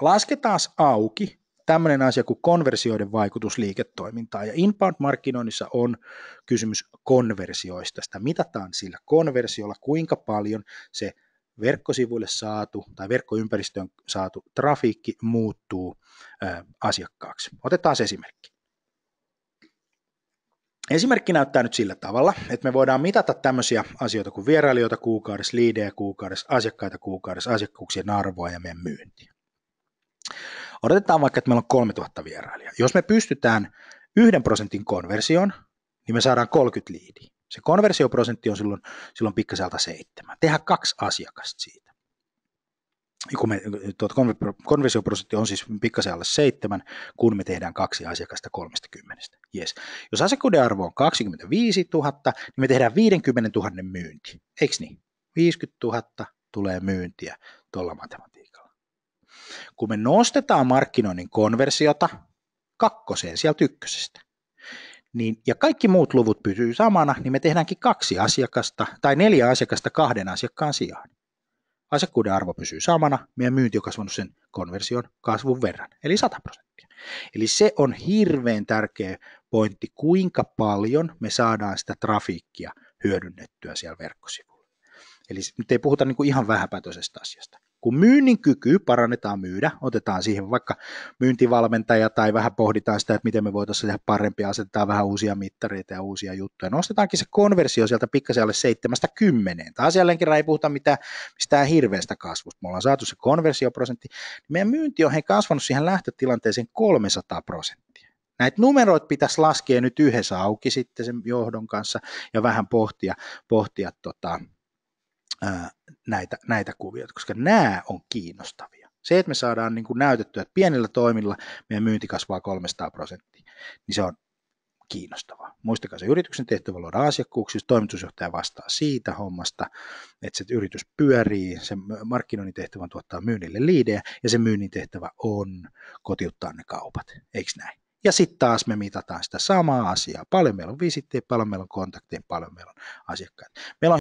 Lasketaan auki tämmöinen asia kuin konversioiden vaikutus liiketoimintaan. Ja inbound-markkinoinnissa on kysymys konversioista. Sitä mitataan sillä konversiolla, kuinka paljon se verkkosivuille saatu tai verkkoympäristöön saatu trafiikki muuttuu ö, asiakkaaksi. Otetaan esimerkki. Esimerkki näyttää nyt sillä tavalla, että me voidaan mitata tämmöisiä asioita kuin vierailijoita kuukaudessa, liidejä kuukaudessa, asiakkaita kuukaudessa, asiakkuuksien arvoa ja meidän myyntiä. Odotetaan vaikka, että meillä on 3000 vierailijaa. Jos me pystytään yhden prosentin konversioon, niin me saadaan 30 liidiä. Se konversioprosentti on silloin, silloin pikkaselta seitsemän. Tehdään kaksi asiakasta siitä. Kun me, tuota, konversioprosentti on siis pikkasen alle seitsemän, kun me tehdään kaksi asiakasta 30. Yes. Jos asiakkuuden arvo on 25 000, niin me tehdään 50 000 myynti. Eikö niin? 50 000 tulee myyntiä tuolla matematiikalla kun me nostetaan markkinoinnin konversiota kakkoseen sieltä ykkösestä, niin, ja kaikki muut luvut pysyy samana, niin me tehdäänkin kaksi asiakasta tai neljä asiakasta kahden asiakkaan sijaan. Asiakkuuden arvo pysyy samana, meidän myynti on kasvanut sen konversion kasvun verran, eli 100 prosenttia. Eli se on hirveän tärkeä pointti, kuinka paljon me saadaan sitä trafiikkia hyödynnettyä siellä verkkosivuilla. Eli nyt ei puhuta niin kuin ihan vähäpätöisestä asiasta. Kun myynnin kyky parannetaan myydä, otetaan siihen vaikka myyntivalmentaja tai vähän pohditaan sitä, että miten me voitaisiin tehdä parempia, asetetaan vähän uusia mittareita ja uusia juttuja. Nostetaankin se konversio sieltä pikkasen alle 7-10. Taas jälleen kerran ei puhuta mitään, mistään hirveästä kasvusta. Me ollaan saatu se konversioprosentti. Niin meidän myynti on he kasvanut siihen lähtötilanteeseen 300 prosenttia. Näitä numeroit pitäisi laskea nyt yhdessä auki sitten sen johdon kanssa ja vähän pohtia, pohtia tota, ää, näitä, näitä kuvioita, koska nämä on kiinnostavia. Se, että me saadaan niin kuin näytettyä, että pienillä toimilla meidän myynti kasvaa 300 prosenttia, niin se on kiinnostavaa. Muistakaa se yrityksen tehtävä luoda asiakkuuksia, toimitusjohtaja vastaa siitä hommasta, että se yritys pyörii, se markkinoinnin tehtävä on tuottaa myynnille liidejä ja se myynnin tehtävä on kotiuttaa ne kaupat, eikö näin? Ja sitten taas me mitataan sitä samaa asiaa. Paljon meillä on visittejä, paljon meillä on kontakteja, paljon meillä on asiakkaita. Meillä on